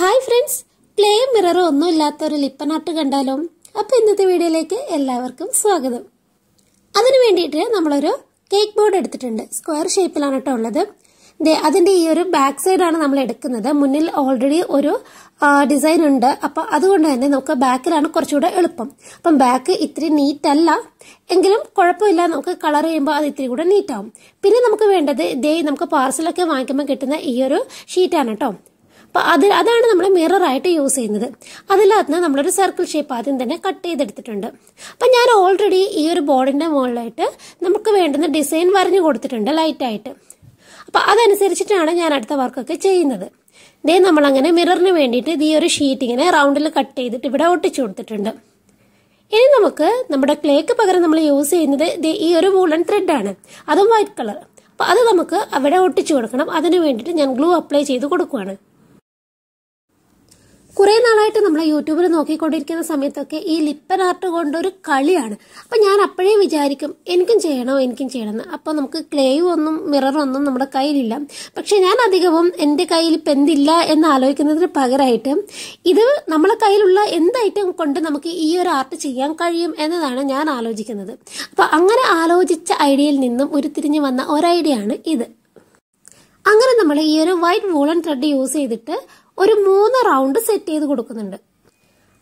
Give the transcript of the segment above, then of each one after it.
hi friends clay മിററോ ഒന്നും ഇല്ലാത്ത ഒരു ലിപ്പനാട്ട് കണ്ടാലോ അപ്പോൾ ഇന്നത്തെ വീഡിയോയിലേക്ക് എല്ലാവർക്കും സ്വാഗതം അതിന് വേണ്ടിയിട്ട് നമ്മളൊരു കേക്ക് ബോർഡ് എടുത്തിട്ടുണ്ട് സ്ക്വയർ ഷേപ്പിലാണ് കേട്ടോ ഉള്ളത് അതിൻ്റെ ഈ ഒരു ബാക്ക് സൈഡാണ് നമ്മൾ എടുക്കുന്നത് മുന്നിൽ ഓൾറെഡി ഒരു ഡിസൈൻ ഉണ്ട് അപ്പോൾ അതുകൊണ്ട് തന്നെ നമുക്ക് ബാക്കിലാണ് കുറച്ചുകൂടെ എളുപ്പം അപ്പം ബാക്ക് ഇത്തിരി നീറ്റ് അല്ല എങ്കിലും കുഴപ്പമില്ല നമുക്ക് കളർ ചെയ്യുമ്പോൾ അത് ഇത്തിരി കൂടെ നീറ്റാവും പിന്നെ നമുക്ക് വേണ്ടത് ഇതേ നമുക്ക് പാർസലൊക്കെ വാങ്ങിക്കുമ്പോൾ കിട്ടുന്ന ഈ ഒരു ഷീറ്റാണ് കേട്ടോ അപ്പോൾ അത് അതാണ് നമ്മൾ മിററായിട്ട് യൂസ് ചെയ്യുന്നത് അതിനകത്ത് നിന്ന് നമ്മളൊരു സർക്കിൾ ഷേപ്പ് ആദ്യം തന്നെ കട്ട് ചെയ്തെടുത്തിട്ടുണ്ട് അപ്പൊ ഞാൻ ഓൾറെഡി ഈ ഒരു ബോർഡിന്റെ മുകളിലായിട്ട് നമുക്ക് വേണ്ടുന്ന ഡിസൈൻ വരഞ്ഞു കൊടുത്തിട്ടുണ്ട് ലൈറ്റായിട്ട് അപ്പോൾ അതനുസരിച്ചിട്ടാണ് ഞാൻ അടുത്ത വർക്കൊക്കെ ചെയ്യുന്നത് ഇതേ അങ്ങനെ മിററിന് വേണ്ടിയിട്ട് ഈ ഒരു ഷീറ്റ് ഇങ്ങനെ റൗണ്ടിൽ കട്ട് ചെയ്തിട്ട് ഇവിടെ ഒട്ടിച്ചു കൊടുത്തിട്ടുണ്ട് ഇനി നമുക്ക് നമ്മുടെ ക്ലേക്ക് പകരം നമ്മൾ യൂസ് ചെയ്യുന്നത് ഈ ഒരു വൂളൻ ത്രെഡാണ് അതും വൈറ്റ് കളർ അപ്പോൾ അത് നമുക്ക് അവിടെ ഒട്ടിച്ചു കൊടുക്കണം അതിന് വേണ്ടിയിട്ട് ഞാൻ ഗ്ലൂ അപ്ലൈ ചെയ്ത് കൊടുക്കുവാണ് കുറേ നാളായിട്ട് നമ്മൾ യൂട്യൂബിൽ നോക്കിക്കൊണ്ടിരിക്കുന്ന സമയത്തൊക്കെ ഈ ലിപ്പൻ ആർട്ട് കൊണ്ടൊരു കളിയാണ് അപ്പം ഞാൻ അപ്പോഴേ വിചാരിക്കും എനിക്കും ചെയ്യണോ എനിക്കും ചെയ്യണമെന്ന് അപ്പോൾ നമുക്ക് ക്ലേയും ഒന്നും മിററൊന്നും നമ്മുടെ കയ്യിലില്ല പക്ഷേ ഞാൻ അധികവും എൻ്റെ കയ്യിൽ ഇപ്പം എന്തില്ല എന്ന് ആലോചിക്കുന്നതിന് പകരമായിട്ട് ഇത് നമ്മളെ കയ്യിലുള്ള എന്ത് ഐറ്റം കൊണ്ട് നമുക്ക് ഈ ഒരു ആർട്ട് ചെയ്യാൻ കഴിയും എന്നതാണ് ഞാൻ ആലോചിക്കുന്നത് അപ്പോൾ അങ്ങനെ ആലോചിച്ച ഐഡിയയിൽ നിന്നും ഉരുത്തിരിഞ്ഞ് വന്ന ഒരു ഐഡിയ ആണ് ഇത് അങ്ങനെ നമ്മൾ ഈ ഒരു വൈറ്റ് വൂളൻ ത്രെഡ് യൂസ് ചെയ്തിട്ട് ഒരു മൂന്ന് റൗണ്ട് സെറ്റ് ചെയ്ത് കൊടുക്കുന്നുണ്ട്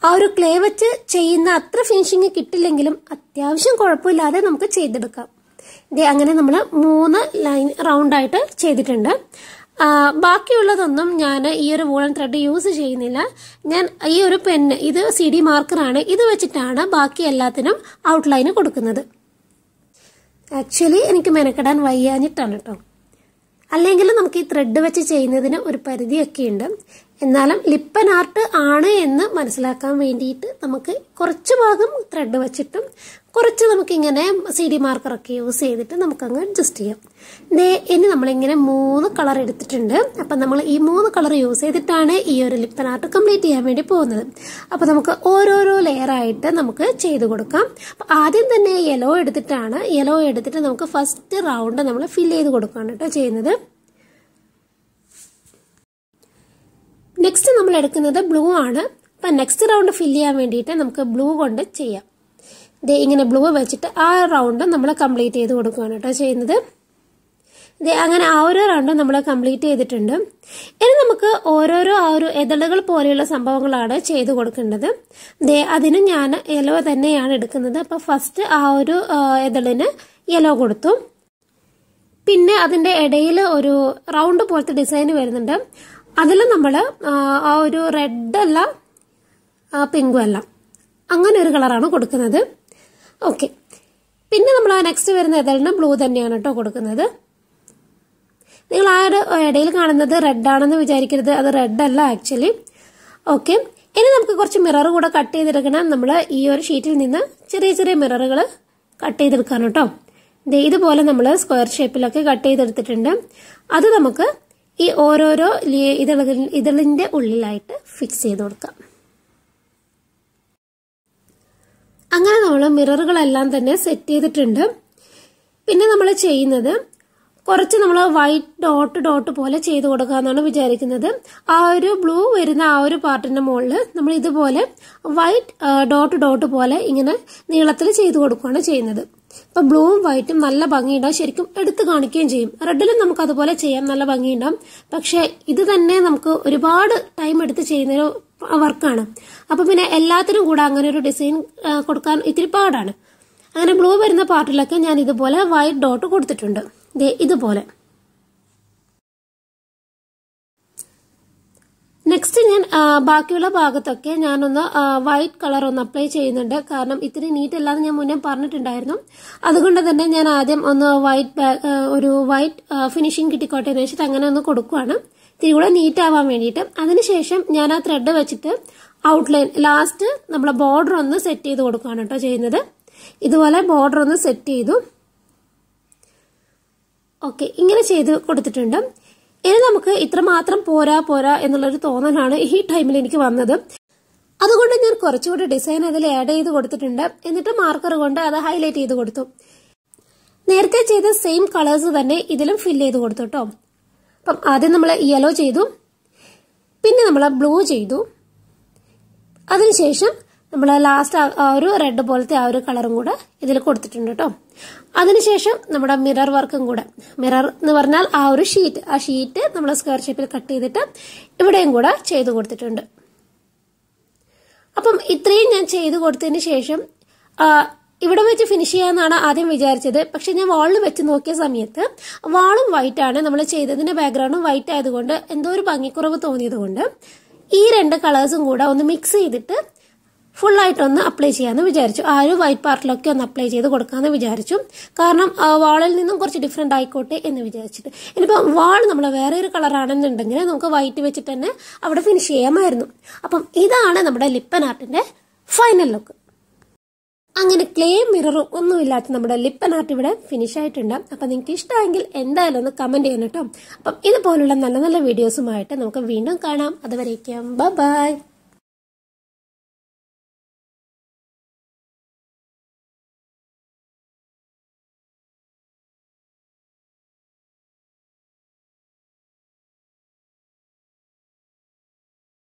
ആ ഒരു ക്ലേ വെച്ച് ചെയ്യുന്ന അത്ര ഫിനിഷിങ് കിട്ടില്ലെങ്കിലും അത്യാവശ്യം കുഴപ്പമില്ലാതെ നമുക്ക് ചെയ്തെടുക്കാം ഇതേ അങ്ങനെ നമ്മൾ മൂന്ന് ലൈൻ റൗണ്ടായിട്ട് ചെയ്തിട്ടുണ്ട് ബാക്കിയുള്ളതൊന്നും ഞാൻ ഈ ഒരു വൂളൻ ത്രെഡ് യൂസ് ചെയ്യുന്നില്ല ഞാൻ ഈ ഒരു പെന്ന് ഇത് സി ഡി മാർക്കറാണ് ഇത് വെച്ചിട്ടാണ് ബാക്കി എല്ലാത്തിനും ഔട്ട്ലൈന് കൊടുക്കുന്നത് ആക്ച്വലി എനിക്ക് മെനക്കെടാൻ വയ്യാഞ്ഞിട്ടാണ് കേട്ടോ അല്ലെങ്കിൽ നമുക്ക് ഈ ത്രെഡ് വെച്ച് ചെയ്യുന്നതിന് ഒരു പരിധിയൊക്കെ ഉണ്ട് എന്നാലും ലിപ്പൻ ആർട്ട് ആണ് എന്ന് മനസ്സിലാക്കാൻ വേണ്ടിയിട്ട് നമുക്ക് കുറച്ച് ഭാഗം ത്രെഡ് വെച്ചിട്ടും കുറച്ച് നമുക്കിങ്ങനെ സി ഡി മാർക്കറൊക്കെ യൂസ് ചെയ്തിട്ട് നമുക്കങ്ങ് അഡ്ജസ്റ്റ് ചെയ്യാം ദേ ഇനി നമ്മളിങ്ങനെ മൂന്ന് കളർ എടുത്തിട്ടുണ്ട് അപ്പം നമ്മൾ ഈ മൂന്ന് കളർ യൂസ് ചെയ്തിട്ടാണ് ഈ ഒരു ലിപ്പൻ ആർട്ട് കംപ്ലീറ്റ് ചെയ്യാൻ വേണ്ടി പോകുന്നത് അപ്പോൾ നമുക്ക് ഓരോരോ ലെയറായിട്ട് നമുക്ക് ചെയ്ത് കൊടുക്കാം അപ്പം ആദ്യം തന്നെ യെല്ലോ എടുത്തിട്ടാണ് യെല്ലോ എടുത്തിട്ട് നമുക്ക് ഫസ്റ്റ് റൗണ്ട് നമ്മൾ ഫില്ല് ചെയ്ത് കൊടുക്കുകയാണ് കേട്ടോ ചെയ്യുന്നത് നെക്സ്റ്റ് നമ്മൾ എടുക്കുന്നത് ബ്ലൂ ആണ് അപ്പം നെക്സ്റ്റ് റൗണ്ട് ഫില്ല് ചെയ്യാൻ വേണ്ടിയിട്ട് നമുക്ക് ബ്ലൂ കൊണ്ട് ചെയ്യാം ദേ ഇങ്ങനെ ബ്ലൂ വെച്ചിട്ട് ആ റൗണ്ട് നമ്മൾ കംപ്ലീറ്റ് ചെയ്ത് കൊടുക്കുകയാണ് കേട്ടോ ചെയ്യുന്നത് ദേ അങ്ങനെ ആ ഒരു റൗണ്ട് നമ്മൾ കംപ്ലീറ്റ് ചെയ്തിട്ടുണ്ട് ഇനി നമുക്ക് ഓരോരോ ആ ഒരു എതളുകൾ പോലെയുള്ള സംഭവങ്ങളാണ് ചെയ്തു കൊടുക്കേണ്ടത് ദേ അതിന് ഞാൻ യെല്ലോ തന്നെയാണ് എടുക്കുന്നത് അപ്പോൾ ഫസ്റ്റ് ആ ഒരു എതളിന് യെല്ലോ കൊടുത്തു പിന്നെ അതിൻ്റെ ഇടയിൽ ഒരു റൗണ്ട് പോലത്തെ ഡിസൈൻ വരുന്നുണ്ട് അതിൽ നമ്മൾ ആ ഒരു റെഡ് അല്ല പിങ്കും അല്ല അങ്ങനെ ഒരു കളറാണ് കൊടുക്കുന്നത് ഓക്കെ പിന്നെ നമ്മൾ ആ നെക്സ്റ്റ് വരുന്ന ഏതായാലും ബ്ലൂ തന്നെയാണ് കേട്ടോ കൊടുക്കുന്നത് നിങ്ങൾ ആ ഒരു ഇടയിൽ കാണുന്നത് റെഡ് ആണെന്ന് വിചാരിക്കരുത് അത് റെഡ് അല്ല ആക്ച്വലി ഓക്കെ ഇനി നമുക്ക് കുറച്ച് മിറർ കൂടെ കട്ട് ചെയ്തെടുക്കണം നമ്മൾ ഈ ഒരു ഷീറ്റിൽ നിന്ന് ചെറിയ ചെറിയ മിററുകൾ കട്ട് ചെയ്തെടുക്കാൻ കേട്ടോ ഇതുപോലെ നമ്മൾ സ്ക്വയർ ഷേപ്പിലൊക്കെ കട്ട് ചെയ്തെടുത്തിട്ടുണ്ട് അത് നമുക്ക് ഈ ഓരോരോ ഇതള ഇതളിൻ്റെ ഉള്ളിലായിട്ട് ഫിക്സ് ചെയ്ത് കൊടുക്കാം അങ്ങനെ നമ്മൾ മിററുകളെല്ലാം തന്നെ സെറ്റ് ചെയ്തിട്ടുണ്ട് പിന്നെ നമ്മൾ ചെയ്യുന്നത് കുറച്ച് നമ്മൾ വൈറ്റ് ഡോട്ട് ഡോട്ട് പോലെ ചെയ്ത് കൊടുക്കുക എന്നാണ് വിചാരിക്കുന്നത് ആ ഒരു ബ്ലൂ വരുന്ന ആ ഒരു പാർട്ടിന്റെ മുകളിൽ നമ്മൾ ഇതുപോലെ വൈറ്റ് ഡോട്ട് ഡോട്ട് പോലെ ഇങ്ങനെ നീളത്തിൽ ചെയ്ത് കൊടുക്കുകയാണ് ചെയ്യുന്നത് അപ്പൊ ബ്ലൂവും വൈറ്റും നല്ല ഭംഗിയുണ്ടാവും ശരിക്കും എടുത്തു കാണിക്കുകയും ചെയ്യും റെഡിലും നമുക്ക് അതുപോലെ ചെയ്യാം നല്ല ഭംഗിയുണ്ടാവും പക്ഷെ ഇത് തന്നെ നമുക്ക് ഒരുപാട് ടൈം എടുത്ത് ചെയ്യുന്നൊരു വർക്കാണ് അപ്പൊ പിന്നെ എല്ലാത്തിനും കൂടെ അങ്ങനെ ഒരു ഡിസൈൻ കൊടുക്കാൻ ഇത്തിരി പാടാണ് അങ്ങനെ ബ്ലൂ വരുന്ന പാർട്ടിലൊക്കെ ഞാൻ ഇതുപോലെ വൈറ്റ് ഡോട്ട് കൊടുത്തിട്ടുണ്ട് ഇതുപോലെ നെക്സ്റ്റ് ഞാൻ ബാക്കിയുള്ള ഭാഗത്തൊക്കെ ഞാനൊന്ന് വൈറ്റ് കളർ ഒന്ന് അപ്ലൈ ചെയ്യുന്നുണ്ട് കാരണം ഇത്തിരി നീറ്റ് അല്ലാന്ന് ഞാൻ മുന്നേ പറഞ്ഞിട്ടുണ്ടായിരുന്നു അതുകൊണ്ട് തന്നെ ഞാൻ ആദ്യം ഒന്ന് വൈറ്റ് ഒരു വൈറ്റ് ഫിനിഷിംഗ് കിട്ടിക്കോട്ടെ എന്ന് വെച്ചിട്ട് അങ്ങനെ ഒന്ന് കൊടുക്കുവാണ് ഇത്തിരി കൂടെ നീറ്റ് ആവാൻ വേണ്ടിയിട്ട് അതിനുശേഷം ഞാൻ ആ ത്രെഡ് വെച്ചിട്ട് ഔട്ട്ലൈൻ ലാസ്റ്റ് നമ്മൾ ബോർഡർ ഒന്ന് സെറ്റ് ചെയ്ത് കൊടുക്കുകയാണ് കേട്ടോ ചെയ്യുന്നത് ഇതുപോലെ ബോർഡർ ഒന്ന് സെറ്റ് ചെയ്തു ഓക്കെ ഇങ്ങനെ ചെയ്ത് കൊടുത്തിട്ടുണ്ട് ഇനി നമുക്ക് ഇത്രമാത്രം പോരാ പോരാ എന്നുള്ളൊരു തോന്നലാണ് ഈ ടൈമിൽ എനിക്ക് വന്നത് അതുകൊണ്ട് ഞാൻ കുറച്ചുകൂടി ഡിസൈൻ അതിൽ ആഡ് ചെയ്ത് കൊടുത്തിട്ടുണ്ട് എന്നിട്ട് മാർക്കർ കൊണ്ട് അത് ഹൈലൈറ്റ് ചെയ്ത് കൊടുത്തു നേരത്തെ ചെയ്ത സെയിം കളേഴ്സ് തന്നെ ഇതിലും ഫില്ല് ചെയ്ത് കൊടുത്തു കേട്ടോ അപ്പം ആദ്യം നമ്മൾ യെല്ലോ ചെയ്തു പിന്നെ നമ്മൾ ബ്ലൂ ചെയ്തു അതിനുശേഷം നമ്മൾ ലാസ്റ്റ് ആ ഒരു റെഡ് പോലത്തെ ആ ഒരു കളറും കൂടെ ഇതിൽ കൊടുത്തിട്ടുണ്ട് കേട്ടോ അതിനുശേഷം നമ്മുടെ മിറർ വർക്കും കൂടെ മിറർ എന്ന് പറഞ്ഞാൽ ആ ഒരു ഷീറ്റ് ആ ഷീറ്റ് നമ്മൾ സ്ക്വയർ ഷേപ്പിൽ കട്ട് ചെയ്തിട്ട് ഇവിടെയും കൂടെ ചെയ്ത് കൊടുത്തിട്ടുണ്ട് അപ്പം ഇത്രയും ഞാൻ ചെയ്ത് കൊടുത്തതിന് ശേഷം ഇവിടെ വെച്ച് ഫിനിഷ് ചെയ്യാന്നാണ് ആദ്യം വിചാരിച്ചത് പക്ഷെ ഞാൻ വാളിൽ വെച്ച് നോക്കിയ സമയത്ത് വാളും വൈറ്റ് ആണ് നമ്മൾ ചെയ്തതിന്റെ ബാക്ക്ഗ്രൗണ്ടും വൈറ്റ് ആയതുകൊണ്ട് എന്തോ ഒരു ഭംഗിക്കുറവ് കൊണ്ട് ഈ രണ്ട് കളേഴ്സും കൂടെ ഒന്ന് മിക്സ് ചെയ്തിട്ട് ഒന്ന് അപ്ലൈ ചെയ്യാന്ന് വിചാരിച്ചു ആ ഒരു വൈറ്റ് പാർട്ടിലൊക്കെ ഒന്ന് അപ്ലൈ ചെയ്ത് കൊടുക്കാന്ന് വിചാരിച്ചു കാരണം വാളിൽ നിന്നും കുറച്ച് ഡിഫറെൻ്റ് ആയിക്കോട്ടെ എന്ന് വിചാരിച്ചിട്ട് ഇനിയിപ്പം വാൾ നമ്മൾ വേറെ ഒരു കളറാണെന്നുണ്ടെങ്കിൽ നമുക്ക് വൈറ്റ് വെച്ചിട്ട് തന്നെ അവിടെ ഫിനിഷ് ചെയ്യാമായിരുന്നു അപ്പം ഇതാണ് നമ്മുടെ ലിപ്പൻ ആർട്ടിൻ്റെ ഫൈനൽ ലുക്ക് അങ്ങനെ ക്ലേ മിററും ഒന്നുമില്ലാത്ത നമ്മുടെ ലിപ്പൻ ആർട്ട് ഇവിടെ ഫിനിഷ് ആയിട്ടുണ്ട് അപ്പം നിങ്ങൾക്ക് ഇഷ്ടമെങ്കിൽ എന്തായാലും ഒന്ന് കമൻറ്റ് ചെയ്യണം കേട്ടോ അപ്പം ഇതുപോലുള്ള നല്ല നല്ല വീഡിയോസുമായിട്ട് നമുക്ക് വീണ്ടും കാണാം അതുവരേക്കും ബൈ